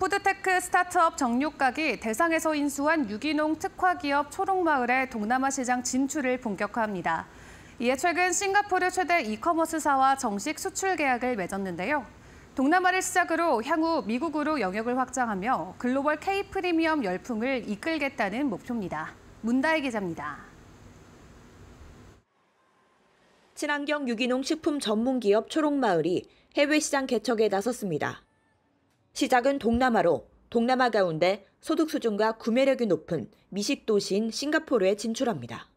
푸드테크 스타트업 정육각이 대상에서 인수한 유기농 특화기업 초록마을의 동남아 시장 진출을 본격화합니다. 이에 최근 싱가포르 최대 이커머스사와 정식 수출 계약을 맺었는데요. 동남아를 시작으로 향후 미국으로 영역을 확장하며 글로벌 K-프리미엄 열풍을 이끌겠다는 목표입니다. 문다혜 기자입니다. 친환경 유기농 식품 전문 기업 초록마을이 해외 시장 개척에 나섰습니다. 시작은 동남아로 동남아 가운데 소득 수준과 구매력이 높은 미식 도시인 싱가포르에 진출합니다.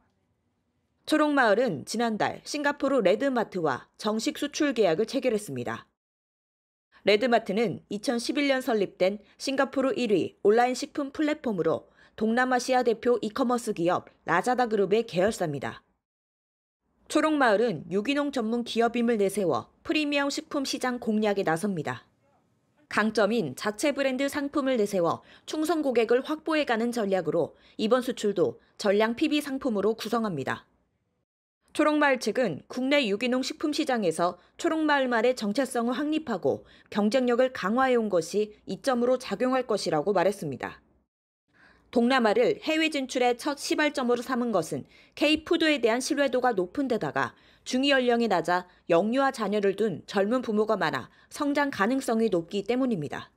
초록마을은 지난달 싱가포르 레드마트와 정식 수출 계약을 체결했습니다. 레드마트는 2011년 설립된 싱가포르 1위 온라인 식품 플랫폼으로 동남아시아 대표 이커머스 기업 라자다 그룹의 계열사입니다. 초록마을은 유기농 전문 기업임을 내세워 프리미엄 식품 시장 공략에 나섭니다. 강점인 자체 브랜드 상품을 내세워 충성 고객을 확보해가는 전략으로 이번 수출도 전량 PB 상품으로 구성합니다. 초록마을 측은 국내 유기농 식품 시장에서 초록마을말의 정체성을 확립하고 경쟁력을 강화해온 것이 이점으로 작용할 것이라고 말했습니다. 동남아를 해외 진출의 첫 시발점으로 삼은 것은 K-푸드에 대한 신뢰도가 높은 데다가 중위 연령이 낮아 영유아 자녀를 둔 젊은 부모가 많아 성장 가능성이 높기 때문입니다.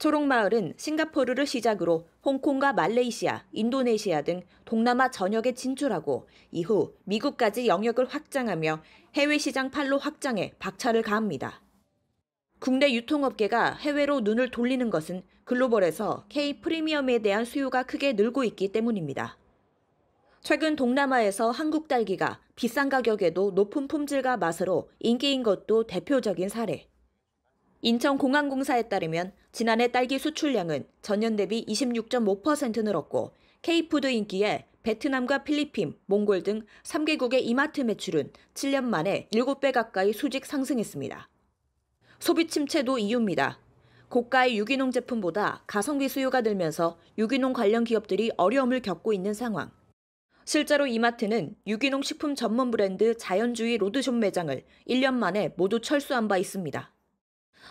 초록마을은 싱가포르를 시작으로 홍콩과 말레이시아, 인도네시아 등 동남아 전역에 진출하고 이후 미국까지 영역을 확장하며 해외 시장 팔로 확장해 박차를 가합니다. 국내 유통업계가 해외로 눈을 돌리는 것은 글로벌에서 K 프리미엄에 대한 수요가 크게 늘고 있기 때문입니다. 최근 동남아에서 한국 딸기가 비싼 가격에도 높은 품질과 맛으로 인기인 것도 대표적인 사례. 인천공항공사에 따르면 지난해 딸기 수출량은 전년 대비 26.5% 늘었고 K푸드 인기에 베트남과 필리핀, 몽골 등 3개국의 이마트 매출은 7년 만에 7배 가까이 수직 상승했습니다. 소비 침체도 이유입니다. 고가의 유기농 제품보다 가성비 수요가 늘면서 유기농 관련 기업들이 어려움을 겪고 있는 상황. 실제로 이마트는 유기농 식품 전문 브랜드 자연주의 로드숍 매장을 1년 만에 모두 철수한 바 있습니다.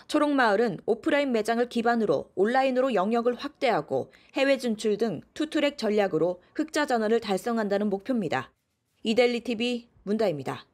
초록마을은 오프라인 매장을 기반으로 온라인으로 영역을 확대하고 해외 진출 등 투트랙 전략으로 흑자 전환을 달성한다는 목표입니다. 이델리 TV 문다입니다.